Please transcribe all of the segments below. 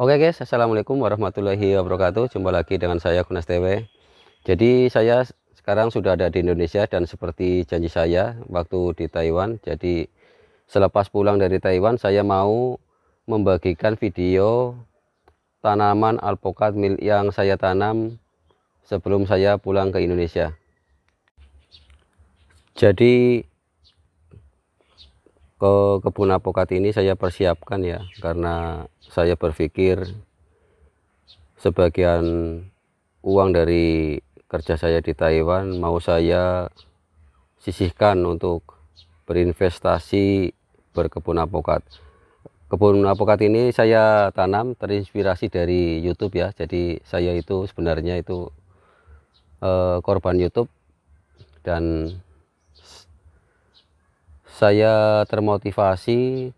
Oke okay guys, Assalamualaikum warahmatullahi wabarakatuh. Jumpa lagi dengan saya Gunas TV. Jadi saya sekarang sudah ada di Indonesia dan seperti janji saya waktu di Taiwan. Jadi selepas pulang dari Taiwan saya mau membagikan video tanaman alpukat yang saya tanam sebelum saya pulang ke Indonesia. Jadi ke kebun apokat ini saya persiapkan ya karena saya berpikir sebagian uang dari kerja saya di Taiwan mau saya sisihkan untuk berinvestasi berkebun apokat. Kebun apokat ini saya tanam terinspirasi dari YouTube ya. Jadi saya itu sebenarnya itu eh, korban YouTube dan saya termotivasi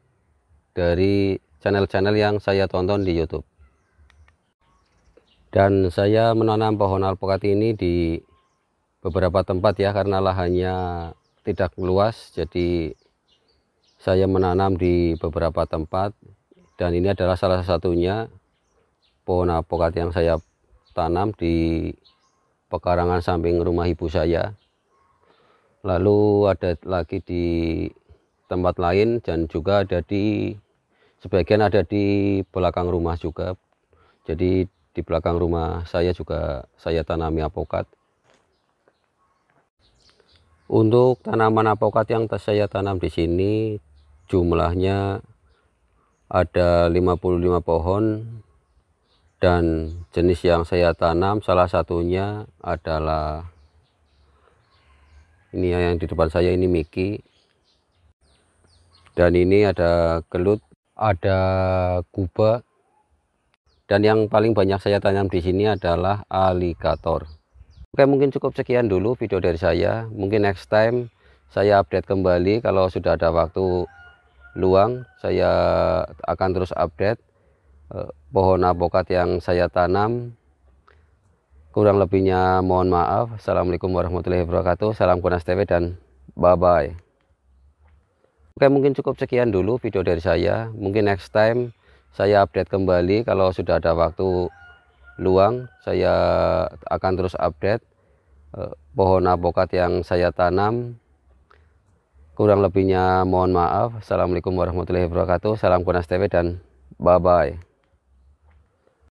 dari channel-channel yang saya tonton di YouTube. Dan saya menanam pohon alpukat ini di beberapa tempat ya karena lahannya tidak luas jadi saya menanam di beberapa tempat dan ini adalah salah satunya pohon alpukat yang saya tanam di pekarangan samping rumah ibu saya lalu ada lagi di tempat lain dan juga ada di sebagian ada di belakang rumah juga jadi di belakang rumah saya juga saya tanami apokat untuk tanaman apokat yang saya tanam di sini jumlahnya ada 55 pohon dan jenis yang saya tanam salah satunya adalah ini ya, yang di depan saya ini Miki dan ini ada gelut ada kuba dan yang paling banyak saya tanam di sini adalah alligator Oke mungkin cukup sekian dulu video dari saya mungkin next time saya update kembali kalau sudah ada waktu luang saya akan terus update eh, pohon apokat yang saya tanam Kurang lebihnya mohon maaf. Assalamualaikum warahmatullahi wabarakatuh. Salam Kunas TV dan bye-bye. Oke mungkin cukup sekian dulu video dari saya. Mungkin next time saya update kembali kalau sudah ada waktu luang. Saya akan terus update eh, pohon apokat yang saya tanam. Kurang lebihnya mohon maaf. Assalamualaikum warahmatullahi wabarakatuh. Salam Kunas TV dan bye-bye.